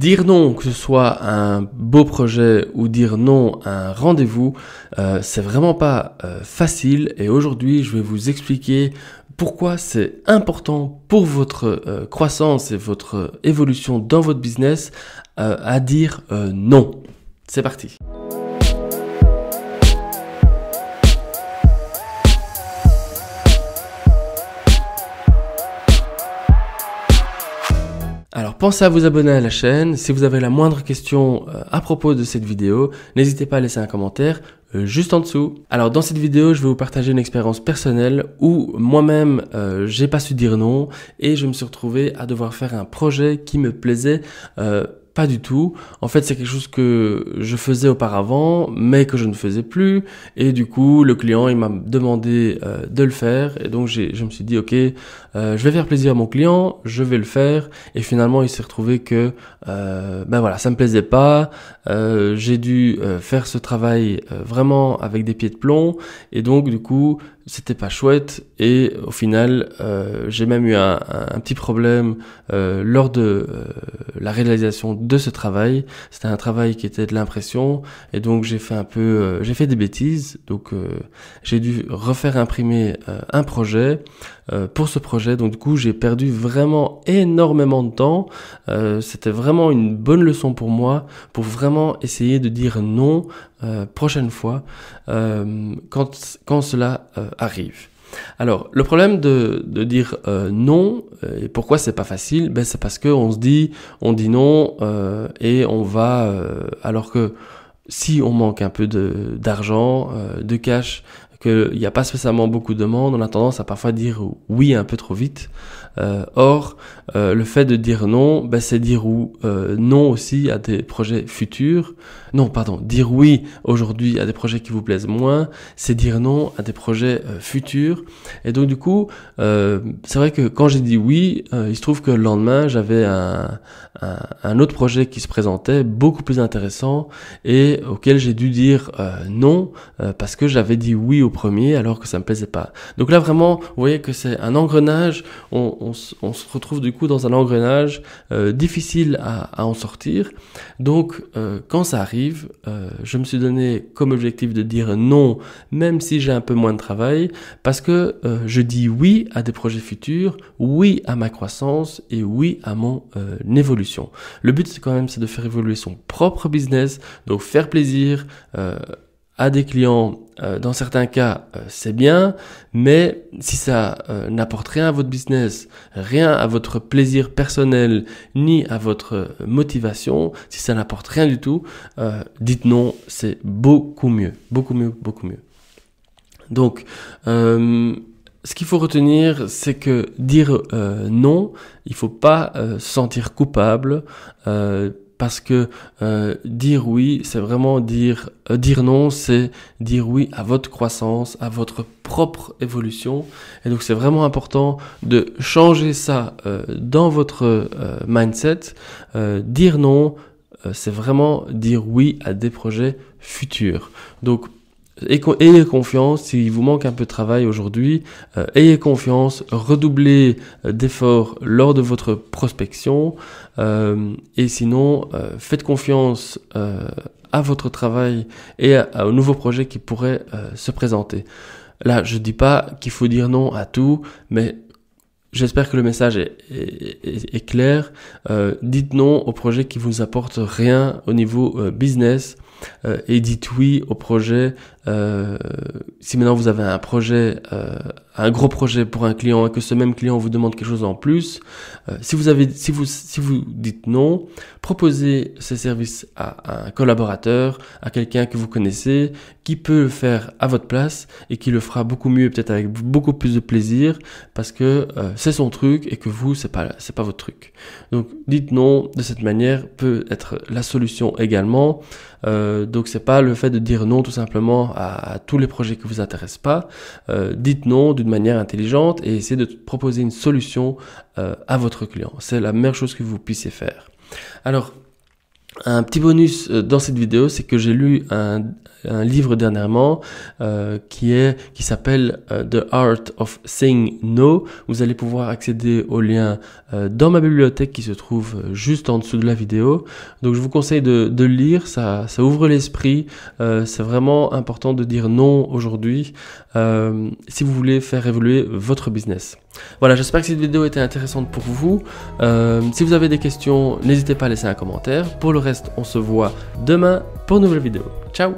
Dire non, que ce soit un beau projet ou dire non à un rendez-vous, euh, c'est vraiment pas euh, facile et aujourd'hui je vais vous expliquer pourquoi c'est important pour votre euh, croissance et votre évolution dans votre business à dire non. C'est parti. pensez à vous abonner à la chaîne. Si vous avez la moindre question euh, à propos de cette vidéo, n'hésitez pas à laisser un commentaire euh, juste en dessous. Alors dans cette vidéo, je vais vous partager une expérience personnelle où moi-même euh, j'ai pas su dire non et je me suis retrouvé à devoir faire un projet qui me plaisait pas du tout. En fait, c'est quelque chose que je faisais auparavant, mais que je ne faisais plus. Et du coup, le client, il m'a demandé euh, de le faire. Et donc, je me suis dit, OK, euh, je vais faire plaisir à mon client, je vais le faire. Et finalement, il s'est retrouvé que, euh, ben voilà, ça me plaisait pas. j'ai dû faire ce travail vraiment avec des pieds de plomb. Et donc, du coup, c'était pas chouette et au final euh, j'ai même eu un, petit problème euh, lors de euh, la réalisation de ce travail c'était un travail qui était de l'impression et donc j'ai fait un peu euh, j'ai fait des bêtises donc j'ai dû refaire imprimer un projet pour ce projet donc du coup j'ai perdu vraiment énormément de temps c'était vraiment une bonne leçon pour moi pour vraiment essayer de dire non prochaine fois quand quand cela arrive. Alors, le problème de, dire euh, non, euh, et pourquoi c'est pas facile, ben, c'est parce qu'on se dit, on dit non, euh, et on va, alors que si on manque un peu d'argent, de, cash, qu'il n'y a pas spécialement beaucoup de monde, on a tendance à parfois dire oui un peu trop vite. Euh, or, euh, le fait de dire non, ben, c'est dire ou, euh, non aussi à des projets futurs. Non, pardon, dire oui aujourd'hui à des projets qui vous plaisent moins, c'est dire non à des projets futurs. Et donc du coup, c'est vrai que quand j'ai dit oui, il se trouve que le lendemain, j'avais un, un, autre projet qui se présentait, beaucoup plus intéressant, et auquel j'ai dû dire non, parce que j'avais dit oui au premier alors que ça me plaisait pas. Donc là vraiment, vous voyez que c'est un engrenage, on, se retrouve du coup dans un engrenage euh, difficile à, en sortir. Donc euh, quand ça arrive, euh, je me suis donné comme objectif de dire non, même si j'ai un peu moins de travail, parce que je dis oui à des projets futurs, oui à ma croissance et oui à mon évolution. Le but c'est quand même c'est de faire évoluer son propre business, donc faire plaisir à des clients euh, dans certains cas, euh, c'est bien, mais si ça euh, n'apporte rien à votre business, rien à votre plaisir personnel, ni à votre motivation, si ça n'apporte rien du tout, dites non, c'est beaucoup mieux, beaucoup mieux, beaucoup mieux. Donc, ce qu'il faut retenir, c'est que dire non, il faut pas se sentir coupable parce que euh, dire oui, c'est vraiment dire euh, dire non, c'est dire oui à votre croissance, à votre propre évolution. Et donc c'est vraiment important de changer ça euh, dans votre mindset. dire non, c'est vraiment dire oui à des projets futurs. Donc Ayez confiance, s'il vous manque un peu de travail aujourd'hui, euh, ayez confiance, redoublez euh, d'efforts lors de votre prospection, euh, et sinon, faites confiance à votre travail et aux nouveaux projets qui pourraient se présenter. Là, je ne dis pas qu'il faut dire non à tout, mais J'espère que le message est, clair. dites non aux projets qui vous apportent rien au niveau business. Euh, et dites oui au projet. Euh, si maintenant vous avez un projet, euh, un gros projet pour un client et que ce même client vous demande quelque chose en plus, si vous avez, si vous, si vous dites non, proposez ces services à, un collaborateur, à quelqu'un que vous connaissez, qui peut le faire à votre place et qui le fera beaucoup mieux, peut-être avec beaucoup plus de plaisir, parce que c'est son truc et que vous, c'est pas, c'est pas votre truc. Donc, dites non de cette manière peut être la solution également. Euh, donc c'est pas le fait de dire non tout simplement à, tous les projets qui vous intéressent pas. Euh, dites non d'une manière intelligente et essayez de proposer une solution euh, à votre client. C'est la meilleure chose que vous puissiez faire. Alors un petit bonus euh, dans cette vidéo, c'est que j'ai lu un, livre dernièrement euh, qui est qui s'appelle euh, The Art of Saying No. Vous allez pouvoir accéder au lien dans ma bibliothèque qui se trouve juste en dessous de la vidéo. Donc je vous conseille de, le lire, ça, ça ouvre l'esprit. c'est vraiment important de dire non aujourd'hui si vous voulez faire évoluer votre business. Voilà, j'espère que cette vidéo était intéressante pour vous. si vous avez des questions, n'hésitez pas à laisser un commentaire reste, on se voit demain pour une nouvelle vidéo. Ciao